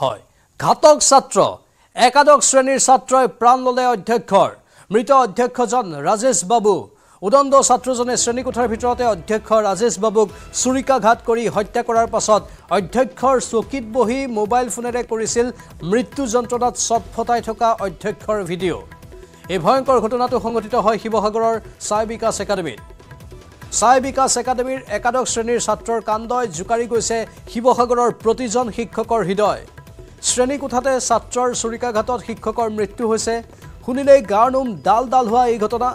হয় ঘাতক ছাত্ৰ একাদশ শ্ৰেণীৰ ছাত্ৰই প্ৰাণ ল'লে অধ্যক্ষৰ মৃত অধ্যক্ষজন ৰাজেশ বাবু উদণ্ড ছাত্ৰজনে শ্ৰেণীকোঠাৰ ভিতৰতে অধ্যক্ষ ৰাজেশ বাবুক চুৰিকাঘাত কৰি হত্যা কৰাৰ পাছত অধ্যক্ষৰ চকীত বহি মোবাইল ফোনেৰে কৰিছিল মৃত্যু যন্ত্ৰণাত চটফটাই থকা অধ্যক্ষৰ ভিডিঅ' এই ভয়ংকৰ ঘটনাটো সংঘটিত হয় শিৱসাগৰৰ চাই বিকাশ একাডেমীত চাই বিকাশ একাডেমীৰ একাদশ শ্ৰেণীৰ ছাত্ৰৰ কাণ্ডই জোকাৰি গৈছে শিৱসাগৰৰ প্ৰতিজন শিক্ষকৰ হৃদয় শ্ৰেণীকোঠাতে ছাত্ৰৰ চুৰিকাঘাতত শিক্ষকৰ মৃত্যু হৈছে শুনিলেই গাৰ নোম ডাল ডাল হোৱা এই ঘটনা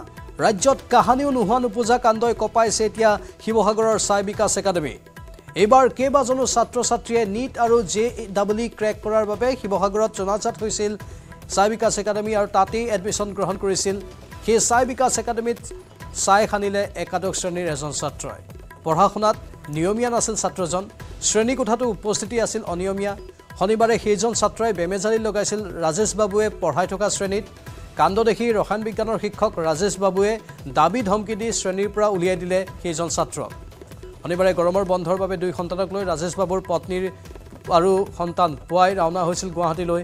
ৰাজ্যত কাহানিও নোহোৱা নোপূজা কাণ্ডই কপাইছে এতিয়া শিৱসাগৰৰ ছাই বিকাশ একাডেমী এইবাৰ কেইবাজনো ছাত্ৰ ছাত্ৰীয়ে নীট আৰু জে ডাবল ই ক্ৰেক কৰাৰ বাবে শিৱসাগৰত জনাজাত হৈছিল ছাই বিকাশ একাডেমী আৰু তাতেই এডমিশ্যন গ্ৰহণ কৰিছিল সেই ছাই বিকাশ একাডেমীত ছাই সানিলে একাদশ শ্ৰেণীৰ এজন ছাত্ৰই পঢ়া শুনাত নিয়মীয়া নাছিল ছাত্ৰজন শ্ৰেণীকোঠাটো উপস্থিতি আছিল অনিয়মীয়া শনিবাৰে সেইজন ছাত্ৰই বেমেজালি লগাইছিল ৰাজেশ বাবুৱে পঢ়াই থকা শ্ৰেণীত কাণ্ড দেখি ৰসায়ন বিজ্ঞানৰ শিক্ষক ৰাজেশ বাবুৱে দাবী ধমকি দি শ্ৰেণীৰ পৰা উলিয়াই দিলে সেইজন ছাত্ৰক শনিবাৰে গৰমৰ বন্ধৰ বাবে দুই সন্তানক লৈ ৰাজেশ বাবুৰ পত্নীৰ আৰু সন্তান পুৱাই ৰাওনা হৈছিল গুৱাহাটীলৈ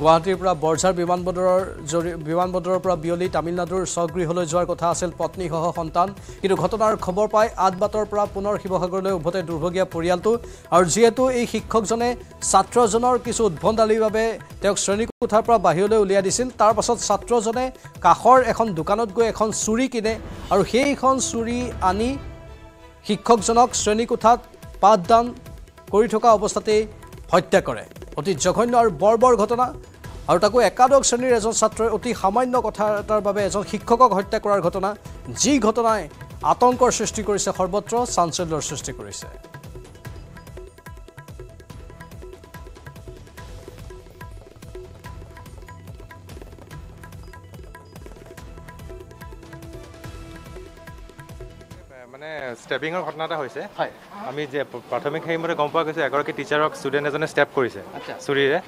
গুৱাহাটীৰ পৰা বৰঝাৰ বিমানবন্দৰৰ জৰিয়তে বিমানবন্দৰৰ পৰা বিয়লি তামিলনাডুৰ স্বগৃহলৈ যোৱাৰ কথা আছিল পত্নীসহ সন্তান কিন্তু ঘটনাৰ খবৰ পাই বাটৰ পৰা পুনৰ শিৱসাগৰলৈ উভতে দুৰ্ভগীয়া পৰিয়ালটো আৰু যিহেতু এই শিক্ষকজনে ছাত্ৰজনৰ কিছু উদ্ভণ্ডালীৰ বাবে তেওঁক শ্ৰেণীকোঠাৰ পৰা বাহিৰলৈ উলিয়াই দিছিল তাৰ পাছত ছাত্ৰজনে কাষৰ এখন দোকানত গৈ এখন চুৰি কিনে আৰু সেইখন চুৰি আনি শিক্ষকজনক শ্ৰেণীকোঠাত পাঠদান কৰি থকা অৱস্থাতেই হত্যা কৰে অতি জঘন্য আৰ বৰ্বৰ ঘটনা আৰু তাকো একাদশ শ্ৰেণীৰ এজন ছাত্ৰই অতি সামান্য কথা এটাৰ বাবে এজন শিক্ষকক হত্যা কৰাৰ ঘটনা যি ঘটনাই আতংকৰ সৃষ্টি কৰিছে সৰ্বত্ৰ চাঞ্চল্যৰ সৃষ্টি কৰিছে মানে ষ্টেপিঙৰ ঘটনা এটা হৈছে আমি যে প্ৰাথমিক সেইমতে গম পোৱা গৈছে এগৰাকী টিচাৰক ষ্টুডেণ্ট এজনে ষ্টেপ কৰিছে চুৰিৰে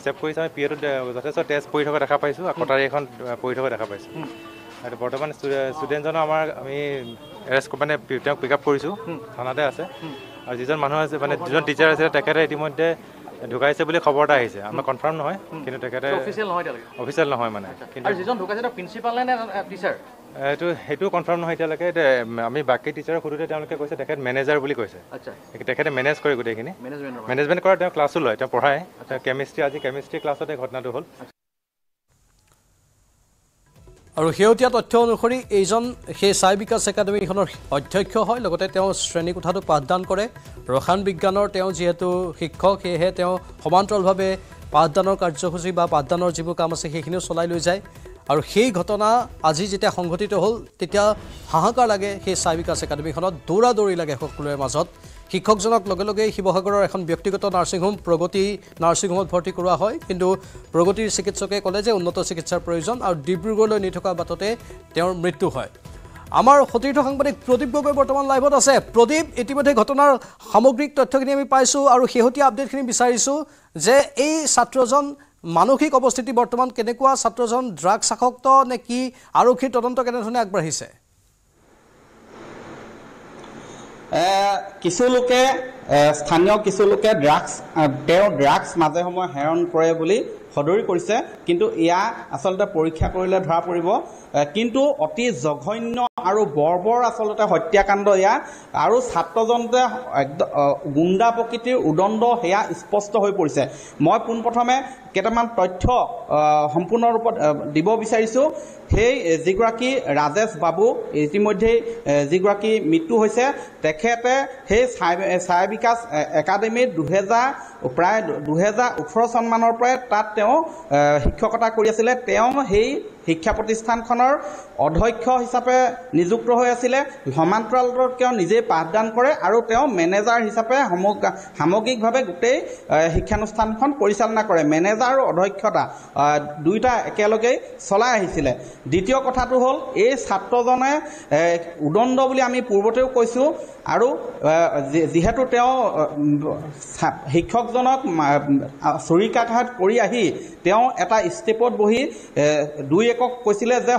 ষ্টেপ কৰিছে আমি পি এটো যথেষ্ট তেজ পৰি থকা দেখা পাইছোঁ আৰু কটাৰী এখন পৰি থকা দেখা পাইছোঁ আৰু বৰ্তমান ষ্টুডেণ্টজনো আমাৰ আমি এৰেষ্ট মানে তেওঁক পিক আপ কৰিছোঁ থানাতে আছে আৰু যিজন মানুহ আছে মানে যিজন টিচাৰ আছে তেখেতে ইতিমধ্যে ঢুকাইছে বুলি খবৰ এটা আহিছে আমাৰ কনফাৰ্ম নহয় কিন্তু তেখেতে অফিচিয়েল নহয় মানে এইটো সেইটো কনফাৰ্ম নহয় এতিয়ালৈকে আমি বাকী টিচাৰক সোধোতে তেওঁলোকে কৈছে তেখেত মেনেজাৰ বুলি কৈছে তেখেতে মেনেজ কৰে গোটেইখিনি মেনেজমেণ্ট কৰা তেওঁ ক্লাছো লয় তেওঁ পঢ়ায় কেমিষ্ট্ৰি আজি কেমিষ্ট্ৰি ক্লাছতে ঘটনাটো হ'ল আৰু শেহতীয়া তথ্য অনুসৰি এইজন সেই চাই বিকাশ একাডেমীখনৰ অধ্যক্ষ হয় লগতে তেওঁ শ্ৰেণীকোঠাটো পাঠদান কৰে ৰসায়ন বিজ্ঞানৰ তেওঁ যিহেতু শিক্ষক সেয়েহে তেওঁ সমান্তৰালভাৱে পাঠদানৰ কাৰ্যসূচী বা পাঠদানৰ যিবোৰ কাম আছে সেইখিনিও চলাই লৈ যায় আৰু সেই ঘটনা আজি যেতিয়া সংঘটিত হ'ল তেতিয়া হাহাকাৰ লাগে সেই চাই বিকাশ একাডেমীখনত দৌৰা দৌৰি লাগে সকলোৰে মাজত শিক্ষকজনক লগে লগে শিৱসাগৰৰ এখন ব্যক্তিগত নাৰ্ছিং হোম প্ৰগতি নাৰ্ছিং হোমত ভৰ্তি কৰোৱা হয় কিন্তু প্ৰগতিৰ চিকিৎসকে ক'লে যে উন্নত চিকিৎসাৰ প্ৰয়োজন আৰু ডিব্ৰুগড়লৈ নি থকা বাটতে তেওঁৰ মৃত্যু হয় আমাৰ সতীৰ্থ সাংবাদিক প্ৰদীপ গগৈ বৰ্তমান লাইভত আছে প্ৰদীপ ইতিমধ্যে ঘটনাৰ সামগ্ৰিক তথ্যখিনি আমি পাইছোঁ আৰু শেহতীয়া আপডেটখিনি বিচাৰিছোঁ যে এই ছাত্ৰজন মানসিক অৱস্থিতি বৰ্তমান কেনেকুৱা ছাত্ৰজন ড্ৰাগছ আসক্ত নে কি আৰক্ষীৰ তদন্ত কেনেধৰণে আগবাঢ়িছে কিছু লোকে স্থানীয় কিছু লোকে ড্ৰাগছ তেওঁ ড্ৰাগছ মাজে সময়ে হেৰণ কৰে বুলি সদৰি কৰিছে কিন্তু এয়া আচলতে পৰীক্ষা কৰিলে ধৰা পৰিব কিন্তু অতি জঘন্য আৰু বৰ্বৰ আচলতে হত্যাকাণ্ড এয়া আৰু ছাত্ৰজনে একদম গুণ্ডা প্ৰকৃতিৰ উদণ্ড সেয়া স্পষ্ট হৈ পৰিছে মই পোনপ্ৰথমে কেইটামান তথ্য সম্পূৰ্ণৰূপত দিব বিচাৰিছোঁ সেই যিগৰাকী ৰাজেশ বাবু ইতিমধ্যেই যিগৰাকী মৃত্যু হৈছে তেখেতে সেই ছাই ছাই বিকাশ একাডেমীত দুহেজাৰ প্ৰায় দুহেজাৰ ওঠৰ চনমানৰ পৰাই তাত তেওঁ শিক্ষকতা কৰি আছিলে তেওঁ সেই শিক্ষা প্ৰতিষ্ঠানখনৰ অধ্যক্ষ হিচাপে নিযুক্ত হৈ আছিলে সমান্তৰালত তেওঁ নিজেই পাঠদান কৰে আৰু তেওঁ মেনেজাৰ হিচাপে সামগ্ৰিকভাৱে গোটেই শিক্ষানুষ্ঠানখন পৰিচালনা কৰে মেনেজাৰ আৰু অধ্যক্ষতা দুয়োটা একেলগেই চলাই আহিছিলে দ্বিতীয় কথাটো হ'ল এই ছাত্ৰজনে উদণ্ড বুলি আমি পূৰ্বতেও কৈছোঁ আৰু যিহেতু তেওঁ শিক্ষকজনক চুৰিকাঘাত কৰি আহি তেওঁ এটা ষ্টেপত বহি দুই একক কৈছিলে যে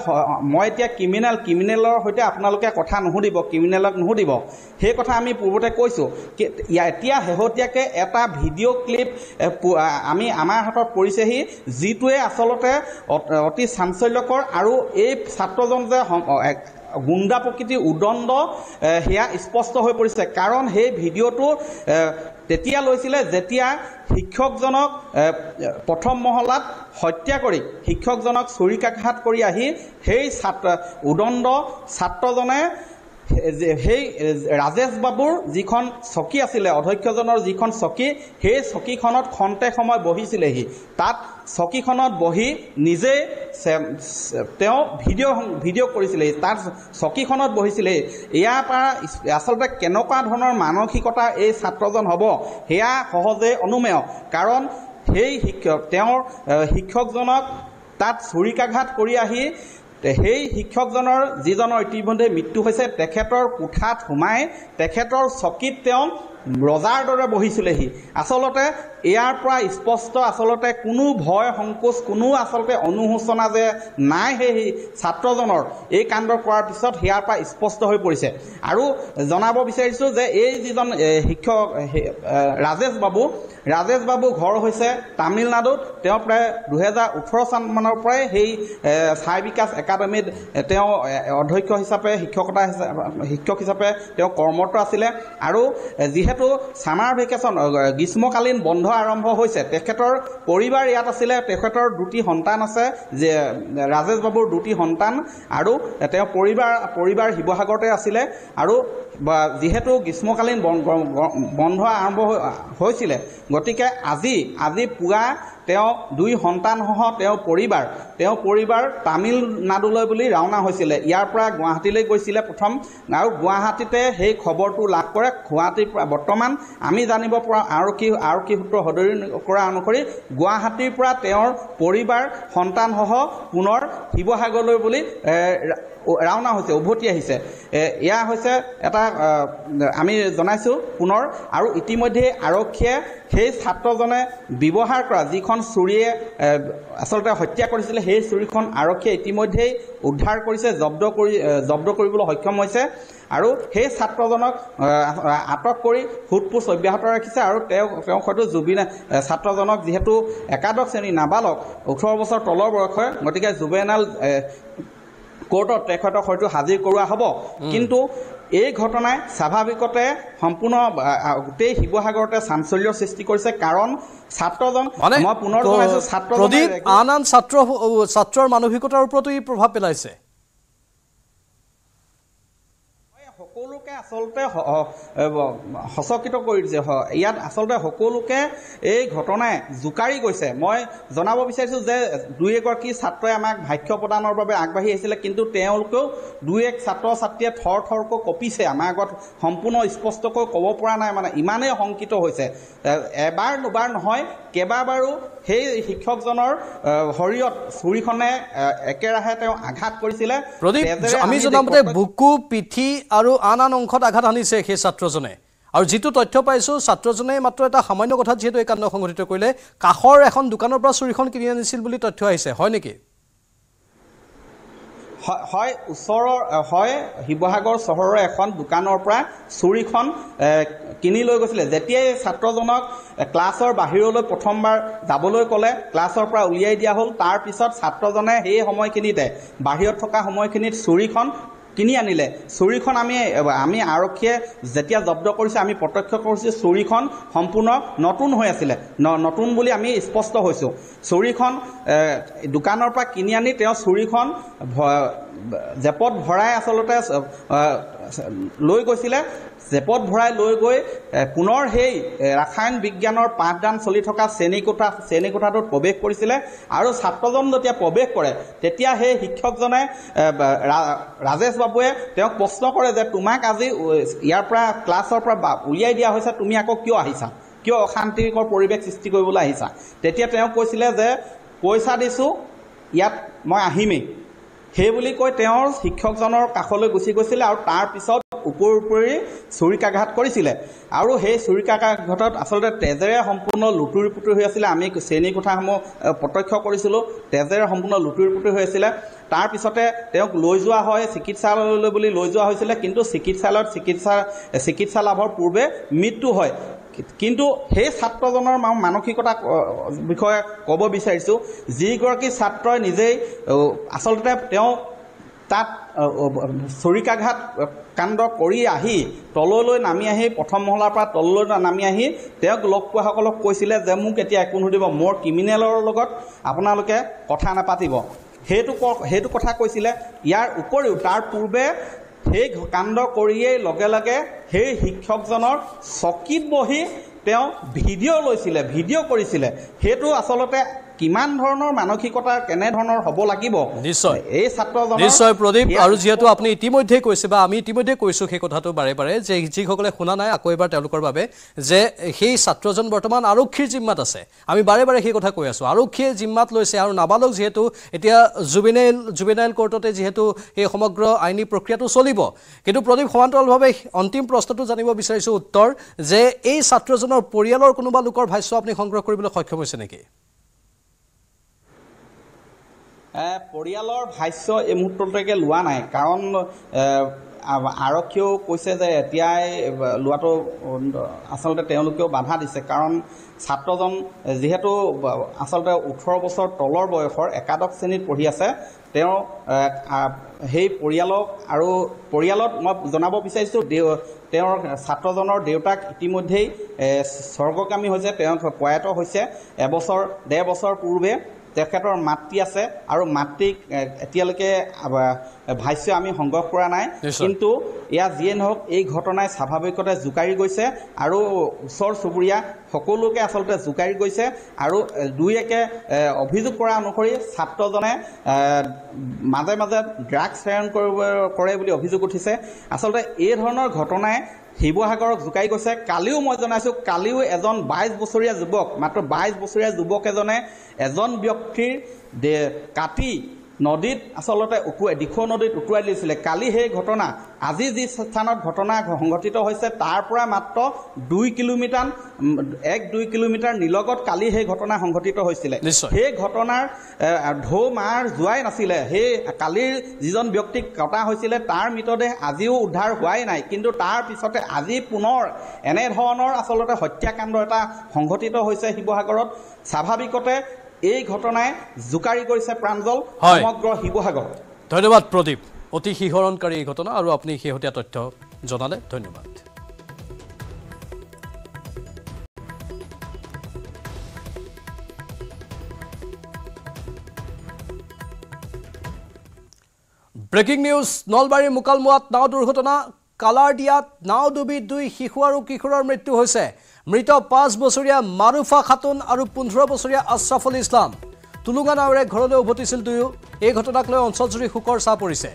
মই এতিয়া ক্ৰিমিনেল ক্ৰিমিনেলৰ সৈতে আপোনালোকে কথা নুসুধিব ক্ৰিমিনেলক নুসুধিব সেই কথা আমি পূৰ্বতে কৈছোঁ এতিয়া শেহতীয়াকৈ এটা ভিডিঅ' ক্লিপ আমি আমাৰ হাতত পৰিছেহি যিটোৱে আচলতে অতি চাঞ্চল্যকৰ আৰু এই ছাত্ৰজন যে গুণ্ডা প্ৰকৃতিৰ উদণ্ড সেয়া স্পষ্ট হৈ পৰিছে কাৰণ সেই ভিডিঅ'টো তেতিয়া লৈছিলে যেতিয়া শিক্ষকজনক প্ৰথম মহলাত হত্যা কৰি শিক্ষকজনক চুৰিকাঘাত কৰি আহি সেই ছাত্ৰ উদণ্ড ছাত্ৰজনে সেই ৰাজেশ বাবুৰ যিখন চকী আছিলে অধ্যক্ষজনৰ যিখন চকী সেই চকীখনত খন্তেক সময় বহিছিলেহি তাত চকীখনত বহি নিজে তেওঁ ভিডিঅ' ভিডিঅ' কৰিছিলেই তাত চকীখনত বহিছিলে ইয়াৰ পৰা আচলতে কেনেকুৱা ধৰণৰ মানসিকতা এই ছাত্ৰজন হ'ব সেয়া সহজে অনুমেয় কাৰণ সেই শিক্ষক তেওঁৰ শিক্ষকজনক তাত চুৰিকাঘাত কৰি আহি সেই শিক্ষকজনৰ যিজনৰ ইতিমধ্যে মৃত্যু হৈছে তেখেতৰ কোঠাত সোমাই তেখেতৰ চকীত তেওঁ ৰজাৰ দৰে বহিছিলেহি আচলতে ইয়াৰ পৰা স্পষ্ট আচলতে কোনো ভয় সংকোচ কোনো আচলতে অনুশোচনা যে নাই সেই ছাত্ৰজনৰ এই কাণ্ড কৰাৰ পিছত সেয়াৰ পৰা স্পষ্ট হৈ পৰিছে আৰু জনাব বিচাৰিছোঁ যে এই যিজন শিক্ষক ৰাজেশ বাবু ৰাজেশ বাবু ঘৰ হৈছে তামিলনাডুত তেওঁ প্ৰায় দুহেজাৰ ওঠৰ চনমানৰ পৰাই সেই ছাই বিকাশ একাডেমীত তেওঁ অধ্যক্ষ হিচাপে শিক্ষকতা হিচাপে শিক্ষক হিচাপে তেওঁ কৰ্মৰত আছিলে আৰু যিহেতু ছামাৰ ভেকেশ্যন গ্ৰীষ্মকালীন বন্ধ পঢ়োৱা আৰম্ভ হৈছে তেখেতৰ পৰিবাৰ ইয়াত আছিলে তেখেতৰ দুটি সন্তান আছে যে ৰাজেশ বাবুৰ দুটি সন্তান আৰু তেওঁ পৰিবাৰ পৰিবাৰ শিৱসাগৰতে আছিলে আৰু যিহেতু গ্ৰীষ্মকালীন বন্ধ আৰম্ভ হৈছিলে গতিকে আজি আজি পুৱা তেওঁ দুই সন্তানসহ তেওঁ পৰিবাৰ তেওঁ পৰিবাৰ তামিলনাডুলৈ বুলি ৰাওনা হৈছিলে ইয়াৰ পৰা গুৱাহাটীলৈ গৈছিলে প্ৰথম আৰু গুৱাহাটীতে সেই খবৰটো লাভ কৰে গুৱাহাটীৰ পৰা বৰ্তমান আমি জানিব পৰা আৰক্ষী আৰক্ষী সূত্ৰ সদৰি কৰা অনুসৰি গুৱাহাটীৰ পৰা তেওঁৰ পৰিবাৰ সন্তানসহ পুনৰ শিৱসাগৰলৈ বুলি ৰাওনা হৈছে উভতি আহিছে এয়া হৈছে এটা আমি জনাইছোঁ পুনৰ আৰু ইতিমধ্যেই আৰক্ষীয়ে সেই ছাত্ৰজনে ব্যৱহাৰ কৰা যিখন চুৰিয়ে আচলতে হত্যা কৰিছিলে সেই চুৰিখন আৰক্ষীয়ে ইতিমধ্যেই উদ্ধাৰ কৰিছে জব্দ কৰি জব্দ কৰিবলৈ সক্ষম হৈছে আৰু সেই ছাত্ৰজনক আটক কৰি সোধ পোছ অব্যাহত ৰাখিছে আৰু তেওঁ তেওঁ হয়তো জুবিন ছাত্ৰজনক যিহেতু একাদশ শ্ৰেণী নাবালক ওঠৰ বছৰ তলৰ বয়স হয় গতিকে জুবেনাল কোৰ্টত তেখেতক হয়তো হাজিৰ কৰোৱা হ'ব কিন্তু এই ঘটনাই স্বাভাৱিকতে সম্পূৰ্ণ গোটেই শিৱসাগৰতে চাঞ্চল্য সৃষ্টি কৰিছে কাৰণ ছাত্ৰজন মই পুনৰ জনাইছো ছাত্ৰজন আন আন ছাত্ৰ ছাত্ৰৰ মানসিকতাৰ ওপৰতো ই প্ৰভাৱ পেলাইছে সকলোকে আচলতে সচকিত কৰি দিছে ইয়াত আচলতে সকলোকে এই ঘটনাই জোকাৰি গৈছে মই জনাব বিচাৰিছোঁ যে দুই এগৰাকী ছাত্ৰই আমাক ভাষ্য প্ৰদানৰ বাবে আগবাঢ়ি আহিছিলে কিন্তু তেওঁলোকেও দুই এক ছাত্ৰ ছাত্ৰীয়ে থৰ থৰকৈ কঁপিছে আমাৰ আগত সম্পূৰ্ণ স্পষ্টকৈ ক'ব পৰা নাই মানে ইমানেই শংকিত হৈছে এবাৰ দুবাৰ নহয় কেইবাবাৰো সেই শিক্ষকজনৰ শৰীৰত ছুৰীখনে একেৰাহে তেওঁ আঘাত কৰিছিলে প্ৰদীপ আমি জনামতে বুকু পিঠি আৰু আন আন অংশত আঘাত আনিছে সেই ছাত্ৰজনে আৰু যিটো তথ্য পাইছোঁ ছাত্ৰজনে মাত্ৰ এটা সামান্য কথাত যিহেতু এই কাণ্ড সংঘটিত কৰিলে কাষৰ এখন দোকানৰ পৰা চুৰিখন কিনি আনিছিল বুলি তথ্য আহিছে হয় নেকি হয় ওচৰৰ হয় শিৱসাগৰ চহৰৰ এখন দোকানৰ পৰা চুৰিখন কিনি লৈ গৈছিলে যেতিয়াই ছাত্ৰজনক ক্লাছৰ বাহিৰলৈ প্ৰথমবাৰ যাবলৈ ক'লে ক্লাছৰ পৰা উলিয়াই দিয়া হ'ল তাৰপিছত ছাত্ৰজনে সেই সময়খিনিতে বাহিৰত থকা সময়খিনিত চুৰিখন কিনি আনিলে চুৰিখন আমি আমি আৰক্ষীয়ে যেতিয়া জব্দ কৰিছে আমি প্ৰত্যক্ষ কৰিছোঁ যে চুৰিখন সম্পূৰ্ণ নতুন হৈ আছিলে নতুন বুলি আমি স্পষ্ট হৈছোঁ চুৰিখন দোকানৰ পৰা কিনি আনি তেওঁ চুৰিখন জেপত ভৰাই আচলতে লৈ গৈছিলে জেপত ভৰাই লৈ গৈ পুনৰ সেই ৰাসায়ন বিজ্ঞানৰ পাঠদান চলি থকা শ্ৰেণীকোঠা শ্ৰেণীকোঠাটোত প্ৰৱেশ কৰিছিলে আৰু ছাত্ৰজন যেতিয়া প্ৰৱেশ কৰে তেতিয়া সেই শিক্ষকজনে ৰাজেশ বাবুৱে তেওঁক প্ৰশ্ন কৰে যে তোমাক আজি ইয়াৰ পৰা ক্লাছৰ পৰা উলিয়াই দিয়া হৈছে তুমি আকৌ কিয় আহিছা কিয় অশান্তিকৰ পৰিৱেশ সৃষ্টি কৰিবলৈ আহিছা তেতিয়া তেওঁ কৈছিলে যে পইচা দিছোঁ ইয়াত মই আহিমেই সেই বুলি কৈ তেওঁৰ শিক্ষকজনৰ কাষলৈ গুচি গৈছিলে আৰু তাৰপিছত ওপৰ উপৰি চুৰিকাঘাত কৰিছিলে আৰু সেই চুৰিকাঘাতত আচলতে তেজেৰে সম্পূৰ্ণ লুটুৰি পুতুৰি হৈ আছিলে আমি শ্ৰেণীৰ শ্ৰেণীকোঠাসমূহ প্ৰত্যক্ষ কৰিছিলোঁ তেজেৰে সম্পূৰ্ণ লুটুৰি পুতুৰি হৈ আছিলে তাৰপিছতে তেওঁক লৈ যোৱা হয় চিকিৎসালয়লৈ বুলি লৈ যোৱা হৈছিলে কিন্তু চিকিৎসালয়ত চিকিৎসা চিকিৎসা লাভৰ পূৰ্বে মৃত্যু হয় কিন্তু সেই ছাত্ৰজনৰ মানসিকতা বিষয়ে ক'ব বিচাৰিছোঁ যিগৰাকী ছাত্ৰই নিজেই আচলতে তেওঁ তাত চৰিকাঘাত কাণ্ড কৰি আহি তললৈ নামি আহি প্ৰথম মহলাৰ পৰা তললৈ নামি আহি তেওঁক লগ পোৱাসকলক কৈছিলে যে মোক এতিয়া একো নুসুধিব মোৰ ক্ৰিমিনেলৰ লগত আপোনালোকে কথা নাপাতিব সেইটো সেইটো কথা কৈছিলে ইয়াৰ উপৰিও তাৰ পূৰ্বে সেই কাণ্ড কৰিয়েই লগে লগে সেই শিক্ষকজনৰ চকীত বহি তেওঁ ভিডিঅ' লৈছিলে ভিডিঅ' কৰিছিলে সেইটো আচলতে কিমান ধৰণৰ মানসিকতা কেনেধৰণৰ হ'ব লাগিব নিশ্চয় এই ছাত্ৰজন নিশ্চয় প্ৰদীপ আৰু যিহেতু আপুনি ইতিমধ্যে কৈছে বা আমি ইতিমধ্যে কৈছোঁ সেই কথাটো বাৰে বাৰে যে যিসকলে শুনা নাই আকৌ এবাৰ তেওঁলোকৰ বাবে যে সেই ছাত্ৰজন বৰ্তমান আৰক্ষীৰ জিম্মাত আছে আমি বাৰে বাৰে সেই কথা কৈ আছোঁ আৰক্ষীয়ে জিম্মাত লৈছে আৰু নাবালক যিহেতু এতিয়া জুবিনাইল জুবিনাইল কোৰ্টতে যিহেতু সেই সমগ্ৰ আইনী প্ৰক্ৰিয়াটো চলিব কিন্তু প্ৰদীপ সমান্তৰালভাৱে অন্তিম প্ৰশ্নটো জানিব বিচাৰিছোঁ উত্তৰ যে এই ছাত্ৰজনৰ পৰিয়ালৰ কোনোবা লোকৰ ভাষ্য আপুনি সংগ্ৰহ কৰিবলৈ সক্ষম হৈছে নেকি পৰিয়ালৰ ভাষ্য এই মুহূৰ্তলৈকে লোৱা নাই কাৰণ আৰক্ষীয়েও কৈছে যে এতিয়াই লোৱাটো আচলতে তেওঁলোকেও বাধা দিছে কাৰণ ছাত্ৰজন যিহেতু আচলতে ওঠৰ বছৰ তলৰ বয়সৰ একাদশ শ্ৰেণীত পঢ়ি আছে তেওঁ সেই পৰিয়ালক আৰু পৰিয়ালত মই জনাব বিচাৰিছোঁ দেউ তেওঁৰ ছাত্ৰজনৰ দেউতাক ইতিমধ্যেই স্বৰ্গকামী হৈছে তেওঁ প্ৰয়াত হৈছে এবছৰ ডেৰ বছৰ পূৰ্বে তেখেতৰ মাতৃ আছে আৰু মাতৃক এতিয়ালৈকে ভাষ্য আমি সংগ্ৰহ কৰা নাই কিন্তু এয়া যিয়ে নহওক এই ঘটনাই স্বাভাৱিকতে জোকাৰি গৈছে আৰু ওচৰ চুবুৰীয়া সকলোকে আচলতে জোকাৰি গৈছে আৰু দুই একে অভিযোগ কৰা অনুসৰি ছাত্ৰজনে মাজে মাজে ড্ৰাগছ সেৱন কৰিব কৰে বুলি অভিযোগ উঠিছে আচলতে এই ধৰণৰ ঘটনাই শিৱসাগৰক জোকাৰি গৈছে কালিও মই জনাইছোঁ কালিও এজন বাইছ বছৰীয়া যুৱক মাত্ৰ বাইছ বছৰীয়া যুৱক এজনে এজন ব্যক্তিৰ কাটি নদীত আচলতে উকুৱাই দিখৌ নদীত উকুৱাই দিছিলে কালি সেই ঘটনা আজি যি স্থানত ঘটনা সংঘটিত হৈছে তাৰ পৰা মাত্ৰ দুই কিলোমিটাৰ এক দুই কিলোমিটাৰ নিলগত কালি সেই ঘটনা সংঘটিত হৈছিলে সেই ঘটনাৰ ঢৌ মাৰ যোৱাই নাছিলে সেই কালিৰ যিজন ব্যক্তিক কটা হৈছিলে তাৰ মৃতদেহ আজিও উদ্ধাৰ হোৱাই নাই কিন্তু তাৰ পিছতে আজি পুনৰ এনেধৰণৰ আচলতে হত্যাকাণ্ড এটা সংঘটিত হৈছে শিৱসাগৰত স্বাভাৱিকতে এই ঘটনাই জোকাৰি কৰিছে প্ৰাঞ্জল সমগ্ৰ শিৱসাগৰ ধন্যবাদ প্ৰদীপ অতি শিহৰণকাৰী এই ঘটনা আৰু আপুনি শেহতীয়া তথ্য জনালে ধন্যবাদ ব্ৰেকিং নিউজ নলবাৰীৰ মুকালমুৱাত নাও দুৰ্ঘটনা কালাৰ দিয়াত নাও ডুবি দুই শিশু আৰু কিশোৰৰ মৃত্যু হৈছে মৃত পাঁচ বছৰীয়া মাৰুফা খাতুন আৰু পোন্ধৰ বছৰীয়া আশ্ৰাফল ইছলাম তুলুঙা নাৱেৰে ঘৰলৈ উভতিছিল দুয়ো এই ঘটনাক লৈ অঞ্চলজুৰি শোকৰ চাহ পৰিছে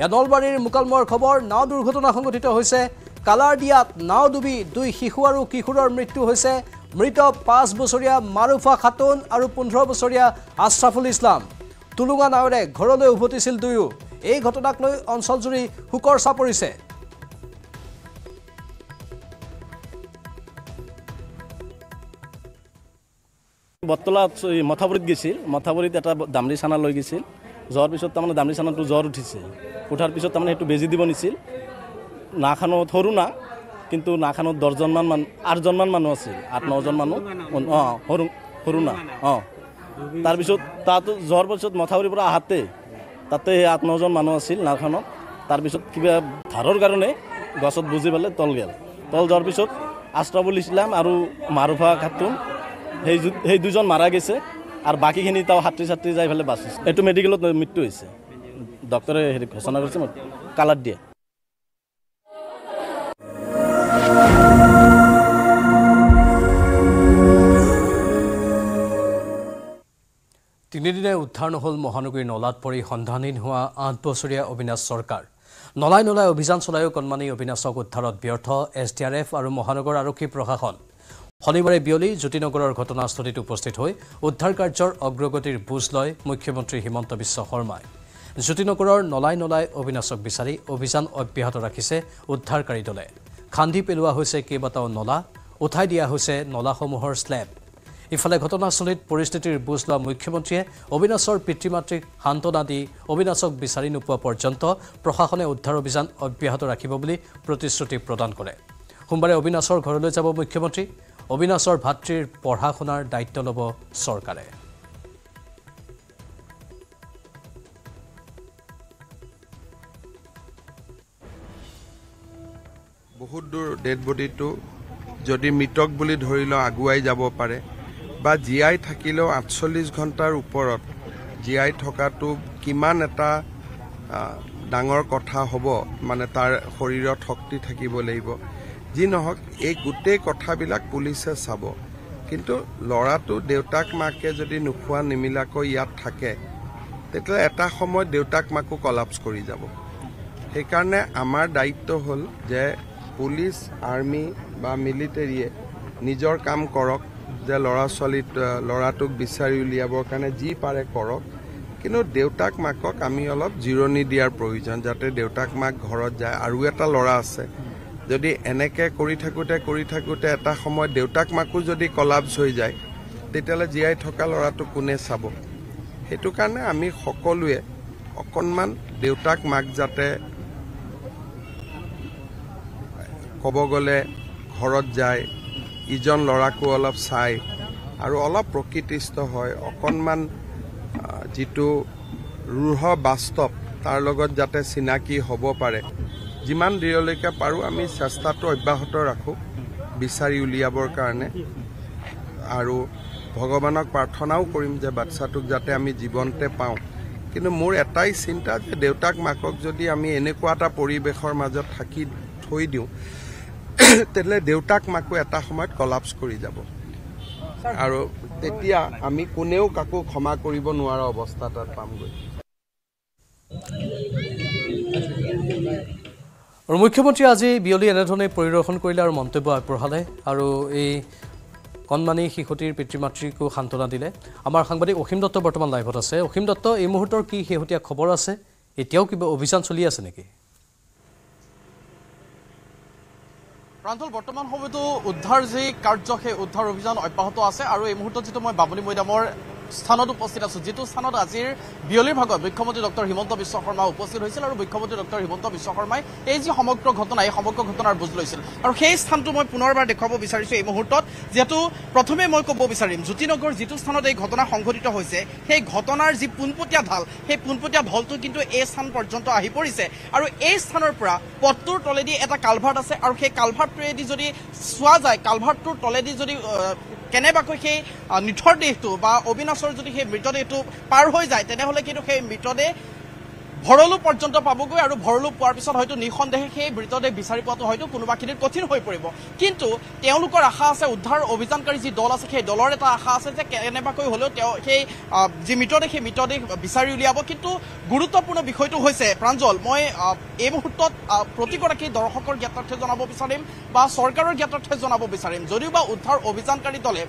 এয়া নলবাৰীৰ মোকালমৰ খবৰ নাও দুৰ্ঘটনা সংঘটিত হৈছে কালাৰ দিয়াত নাও ডুবি দুই শিশু আৰু কিশোৰৰ মৃত্যু হৈছে মৃত পাঁচ বছৰীয়া মাৰুফা খাতুন আৰু পোন্ধৰ বছৰীয়া আশ্ৰাফুল ইছলাম টুলুঙা নাৱেৰে ঘৰলৈ উভতিছিল দুয়ো এই ঘটনাক লৈ অঞ্চলজুৰি শোকৰ চাহ পৰিছে বটলা মথাপুৰীত গৈছিল মথাপুৰীত এটা দামৰি চানা লৈ গৈছিল জ্বৰ পিছত তাৰমানে দামৰি চানাটো জ্বৰ উঠিছিল উঠাৰ পিছত তাৰমানে সেইটো বেজি দিব নিছিল নাখানো সৰু না কিন্তু নাখানোত দহজনমান মানুহ আঠজনমান মানুহ আছিল আঠ নজন মানুহ অঁ সৰু সৰু না অঁ তাৰপিছত তাতো যোৱাৰ পিছত মথাউৰিৰ পৰা আহাতে তাতে সেই আঠ নজন মানুহ আছিল নাখানত তাৰপিছত কিবা ধাৰৰ কাৰণে গছত বুজি পেলাই তল গেল তল যোৱাৰ পিছত আশ্ৰাবুল ইছলাম আৰু মাৰুফা খাতুন সেই দুজন মাৰা গেছে আৰ বাকিখিনি তাও ছাত্ৰী ছাত্ৰী যাই ফেলে বাঁচিস এই মেডিকেলত মৃত্যু হয়েছে ডক্টৰে হেৰি ঘোষণা কৰেছে কালাৰ দিয়ে তিনিদিনে উদ্ধাৰ নহ'ল মহানগৰীৰ নলাত পৰি সন্ধানহীন হোৱা আঠ বছৰীয়া অবিনাশ চৰকাৰ নলাই নলাই অভিযান চলায়ো কণমানি অবিনাশক উদ্ধাৰত ব্যৰ্থ এছ ডি আৰ এফ আৰু মহানগৰ আৰক্ষী প্ৰশাসন শনিবাৰে বিয়লি জ্যোতিনগৰৰ ঘটনাস্থলীত উপস্থিত হৈ উদ্ধাৰ কাৰ্যৰ অগ্ৰগতিৰ বুজ লয় মুখ্যমন্ত্ৰী হিমন্ত বিশ্ব শৰ্মাই জ্যোতিনগৰৰ নলাই নলাই অবিনাশক বিচাৰি অভিযান অব্যাহত ৰাখিছে উদ্ধাৰকাৰী দলে খান্দি পেলোৱা হৈছে কেইবাটাও নলা উঠাই দিয়া হৈছে নলাসমূহৰ শ্লেব ইফালে ঘটনাস্থলীত পৰিস্থিতিৰ বুজ লোৱা মুখ্যমন্ত্ৰীয়ে অবিনাশৰ পিতৃ মাতৃক সান্তনা দি অবিনাশক বিচাৰি নোপোৱা পৰ্যন্ত প্ৰশাসনে উদ্ধাৰ অভিযান অব্যাহত ৰাখিব বুলি প্ৰতিশ্ৰুতি প্ৰদান কৰে সোমবাৰে অবিনাশৰ ঘৰলৈ যাব মুখ্যমন্ত্ৰী অবিনাশৰ ভাতৃৰ পঢ়া শুনাৰ দায়িত্ব ল'ব চৰকাৰে বহুত দূৰ ডেড বডিটো যদি মৃতক বুলি ধৰি লওঁ আগুৱাই যাব পাৰে বা জীয়াই থাকিলেও আঠচল্লিছ ঘণ্টাৰ ওপৰত জীয়াই থকাটো কিমান এটা ডাঙৰ কথা হ'ব মানে তাৰ শৰীৰত শক্তি থাকিব লাগিব যি নহওক এই গোটেই কথাবিলাক পুলিচে চাব কিন্তু ল'ৰাটো দেউতাক মাকে যদি নোখোৱা নিমিলাকৈ ইয়াত থাকে তেতিয়া এটা সময়ত দেউতাক মাকো কলাপছ কৰি যাব সেইকাৰণে আমাৰ দায়িত্ব হ'ল যে পুলিচ আৰ্মি বা মিলিটেৰীয়ে নিজৰ কাম কৰক যে ল'ৰা ছোৱালী ল'ৰাটোক বিচাৰি উলিয়াবৰ কাৰণে যি পাৰে কৰক কিন্তু দেউতাক মাকক আমি অলপ জিৰণি দিয়াৰ প্ৰয়োজন যাতে দেউতাক মাক ঘৰত যায় আৰু এটা ল'ৰা আছে যদি এনেকে কৰি থাকোঁতে কৰি থাকোঁতে এটা সময়ত দেউতাক মাকো যদি কলাপছ হৈ যায় তেতিয়াহ'লে জীয়াই থকা ল'ৰাটো কোনে চাব সেইটো কাৰণে আমি সকলোৱে অকণমান দেউতাক মাক যাতে ক'ব গ'লে ঘৰত যায় ইজন ল'ৰাকো অলপ চায় আৰু অলপ প্ৰকৃতিস্থ হয় অকণমান যিটো ৰূঢ় বাস্তৱ তাৰ লগত যাতে চিনাকি হ'ব পাৰে যিমান দেৰিলৈকে পাৰোঁ আমি চেষ্টাটো অব্যাহত ৰাখোঁ বিচাৰি উলিয়াবৰ কাৰণে আৰু ভগৱানক প্ৰাৰ্থনাও কৰিম যে বাচ্ছাটোক যাতে আমি জীৱনতে পাওঁ কিন্তু মোৰ এটাই চিন্তা যে দেউতাক মাকক যদি আমি এনেকুৱা এটা পৰিৱেশৰ মাজত থাকি থৈ দিওঁ তেতিয়াহ'লে দেউতাক মাকো এটা সময়ত কলাপছ কৰি যাব আৰু তেতিয়া আমি কোনেও কাকো ক্ষমা কৰিব নোৱাৰা অৱস্থা তাত পামগৈ আৰু মুখ্যমন্ত্ৰী আজি বিয়লি এনেধৰণে পৰিদৰ্শন কৰিলে আৰু মন্তব্য আগবঢ়ালে আৰু এই কণমানি শিশুটিৰ পিতৃ মাতৃকো সান্ত্বনা দিলে আমাৰ সাংবাদিক অসীম দত্ত বৰ্তমান লাইভত আছে অসীম দত্ত এই মুহূৰ্তৰ কি শেহতীয়া খবৰ আছে এতিয়াও কিবা অভিযান চলি আছে নেকি প্ৰাঞ্জল বৰ্তমান সময়তো উদ্ধাৰ যি কাৰ্য সেই উদ্ধাৰ অভিযান অব্যাহত আছে আৰু এই মুহূৰ্তত যিটো মই বাবলি মৈদামৰ স্থানত উপস্থিত আছো যিটো স্থানত আজিৰ বিয়লিৰ ভাগত মুখ্যমন্ত্ৰী ডক্টৰ হিমন্ত বিশ্ব শৰ্মা উপস্থিত হৈছিল আৰু মুখ্যমন্ত্ৰী ডক্টৰ হিমন্ত বিশ্ব শৰ্মাই এই যি সমগ্ৰ ঘটনা এই সমগ্ৰ ঘটনাৰ বুজ লৈছিল আৰু সেই স্থানটো মই পুনৰবাৰ দেখুৱাব বিচাৰিছোঁ এই মুহূৰ্তত যিহেতু প্ৰথমে মই ক'ব বিচাৰিম জ্যোতিনগৰ যিটো স্থানত এই ঘটনা সংঘটিত হৈছে সেই ঘটনাৰ যি পোনপটীয়া ঢাল সেই পোনপটীয়া ঢলটো কিন্তু এই স্থান পৰ্যন্ত আহি পৰিছে আৰু এই স্থানৰ পৰা পথটোৰ তলেদি এটা কালভাৰ্ট আছে আৰু সেই কালভাৰ্টটোৱেদি যদি চোৱা যায় কালভাৰ্টটোৰ তলেদি যদি কেনেবাকৈ সেই নিথৰ দেহটো বা অবিনাশৰ যদি সেই মৃতদেহটো পাৰ হৈ যায় তেনেহ'লে কিন্তু সেই মৃতদেহ ভৰলু পৰ্যন্ত পাবগৈ আৰু ভৰলু পোৱাৰ পিছত হয়তো নিঃসন্দেহে সেই মৃতদেহ বিচাৰি পোৱাটো হয়তো কোনোবাখিনিত কঠিন হৈ পৰিব কিন্তু তেওঁলোকৰ আশা আছে উদ্ধাৰ অভিযানকাৰী যি দল আছে সেই দলৰ এটা আশা আছে যে কেনেবাকৈ হ'লেও তেওঁ সেই যি মৃতদেহ সেই মৃতদেহ বিচাৰি উলিয়াব কিন্তু গুৰুত্বপূৰ্ণ বিষয়টো হৈছে প্ৰাঞ্জল মই এই মুহূৰ্তত প্ৰতিগৰাকী দৰ্শকৰ জ্ঞাতাৰ্থে জনাব বিচাৰিম বা চৰকাৰৰ জ্ঞাতাৰ্থে জনাব বিচাৰিম যদিও বা উদ্ধাৰ অভিযানকাৰী দলে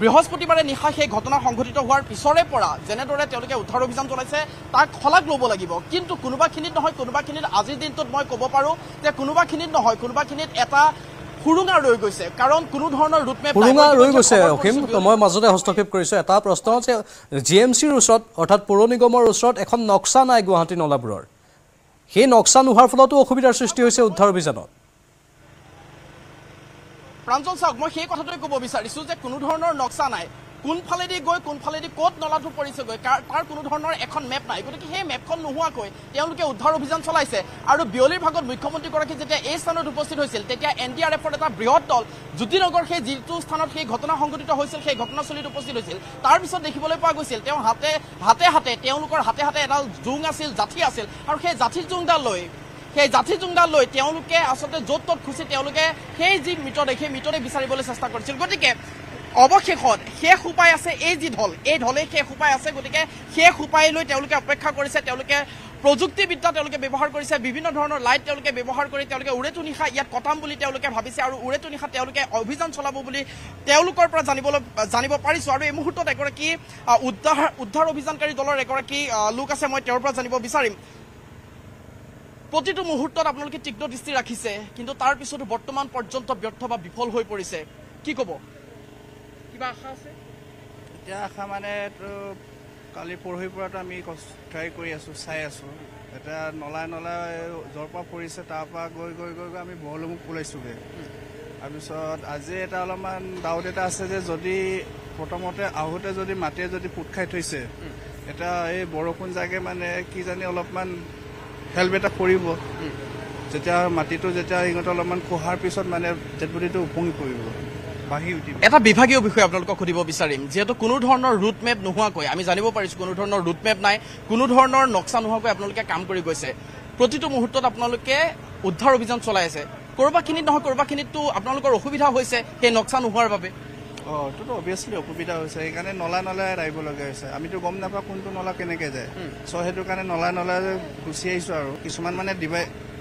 বৃহস্পতিবাৰে নিশা সেই ঘটনা সংঘটিত হোৱাৰ পিছৰে পৰা যেনেদৰে তেওঁলোকে উদ্ধাৰ অভিযান চলাইছে তাক শলাগ ল'ব লাগিব কিন্তু কোনোবাখিনিত নহয় কোনোবাখিনিত আজিৰ দিনটোত মই ক'ব পাৰোঁ যে কোনোবাখিনিত নহয় কোনোবাখিনিত এটা সুৰুঙা ৰৈ গৈছে কাৰণ কোনো ধৰণৰ অসীম মই মাজতে হস্তক্ষেপ কৰিছো এটা প্ৰশ্ন যে জি এম চিৰ ওচৰত অৰ্থাৎ পৌৰ নিগমৰ ওচৰত এখন নক্সা নাই গুৱাহাটী নলাবোৰৰ সেই নক্সা নোহোৱাৰ ফলতো অসুবিধাৰ সৃষ্টি হৈছে উদ্ধাৰ অভিযানত প্ৰাঞ্জল চাওক মই সেই কথাটোৱে ক'ব বিচাৰিছোঁ যে কোনো ধৰণৰ নক্সা নাই কোনফালেদি গৈ কোনফালেদি ক'ত নলাটো পৰিছেগৈ তাৰ কোনো ধৰণৰ এখন মেপ নাই গতিকে সেই মেপখন নোহোৱাকৈ তেওঁলোকে উদ্ধাৰ অভিযান চলাইছে আৰু বিয়লিৰ ভাগত মুখ্যমন্ত্ৰীগৰাকী যেতিয়া এই স্থানত উপস্থিত হৈছিল তেতিয়া এন ডি আৰ এফৰ এটা বৃহৎ দল জ্যোতিনগৰ সেই যিটো স্থানত সেই ঘটনা সংঘটিত হৈছিল সেই ঘটনাস্থলীত উপস্থিত হৈছিল তাৰপিছত দেখিবলৈ পোৱা গৈছিল তেওঁ হাতে হাতে হাতে তেওঁলোকৰ হাতে হাতে এডাল জোং আছিল জাঠি আছিল আৰু সেই জাঠিৰ জোংডাল লৈ সেই জাঠি জোংডাল লৈ তেওঁলোকে আচলতে য'ত ত'ত খুচি তেওঁলোকে সেই যি মৃতদেহ সেই মৃতদেহ বিচাৰিবলৈ চেষ্টা কৰিছিল গতিকে অৱশেষত শেষ উপায় আছে এই যি ঢল এই ঢলেই শেষ উপায় আছে গতিকে শেষ উপায় লৈ তেওঁলোকে অপেক্ষা কৰিছে তেওঁলোকে প্ৰযুক্তিবিদ্যা তেওঁলোকে ব্যৱহাৰ কৰিছে বিভিন্ন ধৰণৰ লাইট তেওঁলোকে ব্যৱহাৰ কৰি তেওঁলোকে উৰেটো নিশা ইয়াত কটাম বুলি তেওঁলোকে ভাবিছে আৰু উৰেটো নিশা তেওঁলোকে অভিযান চলাব বুলি তেওঁলোকৰ পৰা জানিবলৈ জানিব পাৰিছোঁ আৰু এই মুহূৰ্তত এগৰাকী উদ্ধাৰ উদ্ধাৰ অভিযানকাৰী দলৰ এগৰাকী লোক আছে মই তেওঁৰ পৰা জানিব বিচাৰিম প্ৰতিটো মুহূৰ্তত আপোনালোকে তীক্ষ্ণ দৃষ্টি ৰাখিছে কিন্তু তাৰ পিছতো বৰ্তমান পৰ্যন্ত ব্যৰ্থ বা বিফল হৈ পৰিছে কি ক'ব কিবা আশা আছে এতিয়া আশা মানে কালি পৰহিৰ পৰাতো আমি ট্ৰাই কৰি আছোঁ চাই আছোঁ এতিয়া নলাই নলাই য'ৰ পৰা পৰিছে তাৰ পৰা গৈ গৈ গৈ গৈ আমি বহলমুখ ওলাইছোঁগৈ তাৰপিছত আজি এটা অলপমান ডাউট এটা আছে যে যদি প্ৰথমতে আহোঁতে যদি মাটিয়ে যদি পোট খাই থৈছে এতিয়া এই বৰষুণ জাগে মানে কি জানি অলপমান হেল্প এটা কৰিব যেতিয়া মাটিটো যেতিয়া ইহঁতে অলপমান কোহাৰ পিছত মানে জেটবডিটো উপঙি পৰিব এটা বিভাগীয় বিষয়ে আপোনালোকক সুধিব বিচাৰিম যিহেতু কোনো ধৰণৰ ৰুটমেপ নোহোৱাকৈ আমি জানিব পাৰিছো কোনো ধৰণৰ ৰুটমেপ নাই কোনো ধৰণৰ নক্সা নোহোৱাকৈ আপোনালোকে কাম কৰি গৈছে প্ৰতিটো মুহূৰ্তত আপোনালোকে উদ্ধাৰ অভিযান চলাই আছে ক'ৰবাখিনিত নহয় ক'ৰবাখিনিততো আপোনালোকৰ অসুবিধা হৈছে সেই নক্সা নোহোৱাৰ বাবে অঁ অভিয়াছলি অসুবিধা হৈছে সেইকাৰণে নলা নলাই আহিবলগীয়া হৈছে আমিতো গম নাপাওঁ কোনটো নলা কেনেকে যায় সেইটো কাৰণে গুচি আহিছোঁ আৰু কিছুমান মানে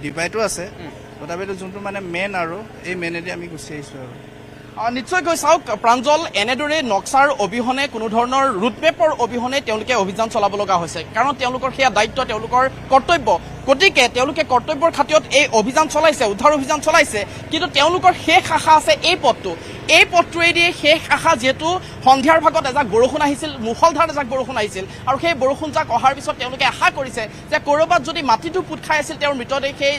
ডিভাইটো আছে তথাপিতো যোনটো মানে মেইন আৰু এই মেইনেদি আমি গুচি আহিছোঁ আৰু নিশ্চয়কৈ চাওক প্ৰাঞ্জল এনেদৰে নক্সাৰ অবিহনে কোনো ধৰণৰ ৰুটমেপৰ অবিহনে তেওঁলোকে অভিযান চলাব লগা হৈছে কাৰণ তেওঁলোকৰ সেয়া দায়িত্ব তেওঁলোকৰ কৰ্তব্য গতিকে তেওঁলোকে কৰ্তব্যৰ খাতিৰত এই অভিযান চলাইছে উদ্ধাৰ অভিযান চলাইছে কিন্তু তেওঁলোকৰ শেষ আশা আছে এই পথটো এই পথটোৱেদিয়ে শেষ আশা যিহেতু সন্ধিয়াৰ ভাগত এজাক বৰষুণ আহিছিল মুখলধাৰণ এজাক বৰষুণ আহিছিল আৰু সেই বৰষুণজাক অহাৰ পিছত তেওঁলোকে আশা কৰিছে যে ক'ৰবাত যদি মাটিটো পোট খাই আছিল তেওঁৰ মৃতদেহ সেই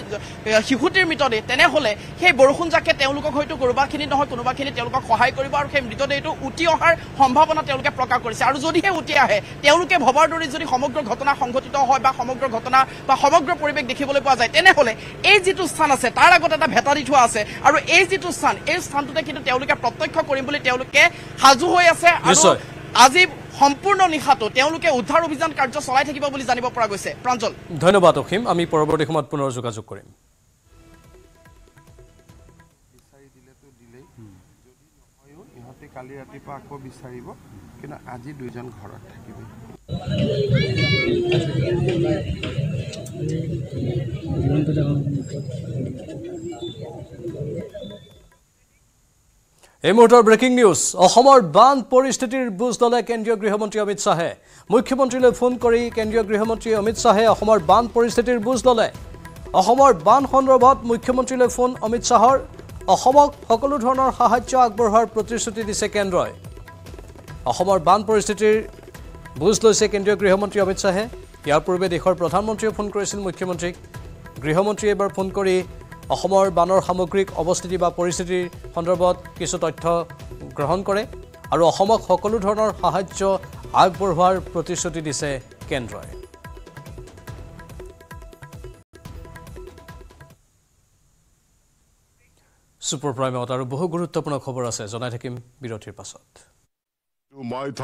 শিশুটিৰ মৃতদেহ তেনেহ'লে সেই বৰষুণজাকে তেওঁলোকক হয়তো ক'ৰবাখিনি নহয় কোনোবাখিনি তেওঁলোকক সহায় কৰিব আৰু সেই মৃতদেহটো উটি অহাৰ সম্ভাৱনা তেওঁলোকে প্ৰকাশ কৰিছে আৰু যদিহে উটি আহে তেওঁলোকে ভবাৰ দৰে যদি সমগ্ৰ ঘটনা সংঘটিত হয় বা সমগ্ৰ ঘটনা বা সমগ্ৰ পৰিৱেশ দেখিবলৈ পোৱা যায় তেনেহ'লে এই যিটো স্থান আছে তাৰ আগত এটা ভেটা দি থোৱা আছে আৰু এই যিটো স্থান এই স্থানটোতে কিন্তু তেওঁলোকে প্ৰত্যক্ষ কৰিম বুলি তেওঁলোকে সাজু হৈ আছে আজি সম্পূৰ্ণ নিশাটো তেওঁলোকে উদ্ধাৰ অভিযান কাৰ্য চলাই থাকিব বুলি জানিব পৰা গৈছে প্ৰাঞ্জল ধন্যবাদ অসীম আমি পৰৱৰ্তী সময়ত পুনৰ যোগাযোগ কৰিম কালি ৰাতিপুৱা আকৌ বিচাৰিব কিন্তু আজি দুইজন ঘৰত থাকিব এই মুহূৰ্তৰ ব্ৰেকিং নিউজ অসমৰ বান পৰিস্থিতিৰ বুজ ল'লে কেন্দ্ৰীয় গৃহমন্ত্ৰী অমিত শ্বাহে মুখ্যমন্ত্ৰীলৈ ফোন কৰি কেন্দ্ৰীয় গৃহমন্ত্ৰী অমিত শ্বাহে অসমৰ বান পৰিস্থিতিৰ বুজ ল'লে অসমৰ বান সন্দৰ্ভত মুখ্যমন্ত্ৰীলৈ ফোন অমিত শ্বাহৰ অসমক সকলো ধৰণৰ সাহায্য আগবঢ়োৱাৰ প্ৰতিশ্ৰুতি দিছে কেন্দ্ৰই অসমৰ বান পৰিস্থিতিৰ বুজ লৈছে কেন্দ্ৰীয় গৃহমন্ত্ৰী অমিত শ্বাহে ইয়াৰ পূৰ্বে দেশৰ প্ৰধানমন্ত্ৰীয়ে ফোন কৰিছিল মুখ্যমন্ত্ৰীক গৃহমন্ত্ৰীয়ে এবাৰ ফোন কৰি অসমৰ বানৰ সামগ্ৰিক অৱস্থিতি বা পৰিস্থিতিৰ সন্দৰ্ভত কিছু তথ্য গ্ৰহণ কৰে আৰু অসমক সকলো ধৰণৰ সাহায্য আগবঢ়োৱাৰ প্ৰতিশ্ৰুতি দিছে কেন্দ্ৰই চুপাৰ প্ৰাইমত আৰু বহু গুৰুত্বপূৰ্ণ খবৰ আছে জনাই থাকিম বিৰতিৰ পাছত